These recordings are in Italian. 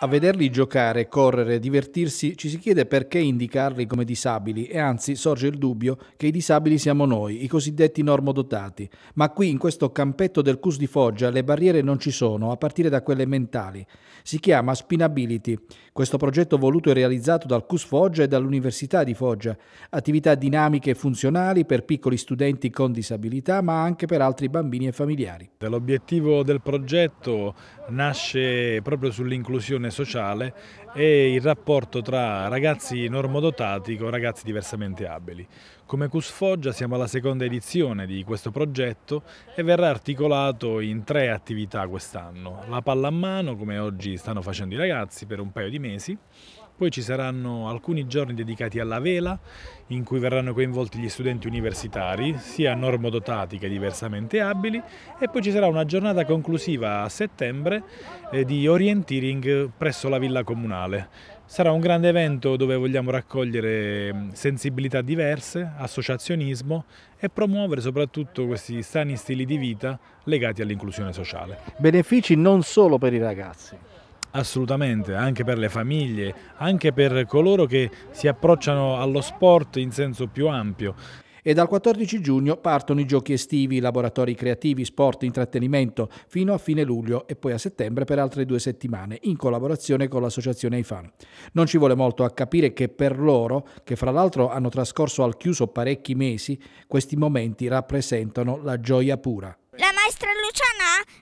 A vederli giocare, correre, divertirsi, ci si chiede perché indicarli come disabili e anzi sorge il dubbio che i disabili siamo noi, i cosiddetti normodotati. Ma qui, in questo campetto del CUS di Foggia, le barriere non ci sono, a partire da quelle mentali. Si chiama Spinability, questo progetto voluto e realizzato dal CUS Foggia e dall'Università di Foggia. Attività dinamiche e funzionali per piccoli studenti con disabilità, ma anche per altri bambini e familiari. L'obiettivo del progetto nasce proprio sull'inclusione sociale e il rapporto tra ragazzi normodotati con ragazzi diversamente abili. Come CUS Foggia siamo alla seconda edizione di questo progetto e verrà articolato in tre attività quest'anno. La palla a mano, come oggi stanno facendo i ragazzi per un paio di mesi, poi ci saranno alcuni giorni dedicati alla vela, in cui verranno coinvolti gli studenti universitari, sia normodotati che diversamente abili, e poi ci sarà una giornata conclusiva a settembre eh, di orienteering presso la villa comunale. Sarà un grande evento dove vogliamo raccogliere mm, sensibilità diverse, associazionismo e promuovere soprattutto questi sani stili di vita legati all'inclusione sociale. Benefici non solo per i ragazzi assolutamente, anche per le famiglie, anche per coloro che si approcciano allo sport in senso più ampio e dal 14 giugno partono i giochi estivi, laboratori creativi, sport, intrattenimento, fino a fine luglio e poi a settembre per altre due settimane, in collaborazione con l'associazione IFAN. Non ci vuole molto a capire che per loro, che fra l'altro hanno trascorso al chiuso parecchi mesi, questi momenti rappresentano la gioia pura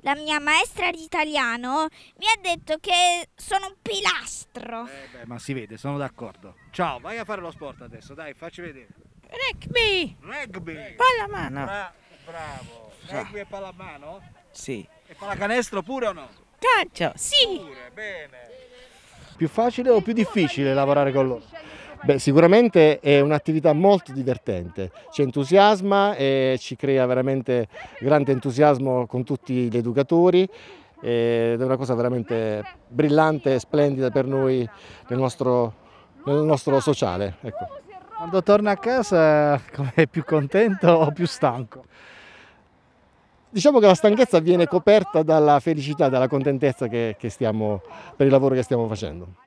la mia maestra di italiano mi ha detto che sono un pilastro. Eh beh, ma si vede, sono d'accordo. Ciao, vai a fare lo sport adesso, dai, facci vedere. Rugby! Rugby! Pallamano! Bra bravo! Rugby e pallamano? Sì. E pallacanestro pure o no? Caccia, sì! Pure, bene! Più facile o più difficile lavorare con loro? Beh, sicuramente è un'attività molto divertente, ci entusiasma e ci crea veramente grande entusiasmo con tutti gli educatori ed è una cosa veramente brillante e splendida per noi nel nostro, nel nostro sociale. Ecco. Quando torna a casa è più contento o più stanco? Diciamo che la stanchezza viene coperta dalla felicità, dalla contentezza che, che stiamo, per il lavoro che stiamo facendo.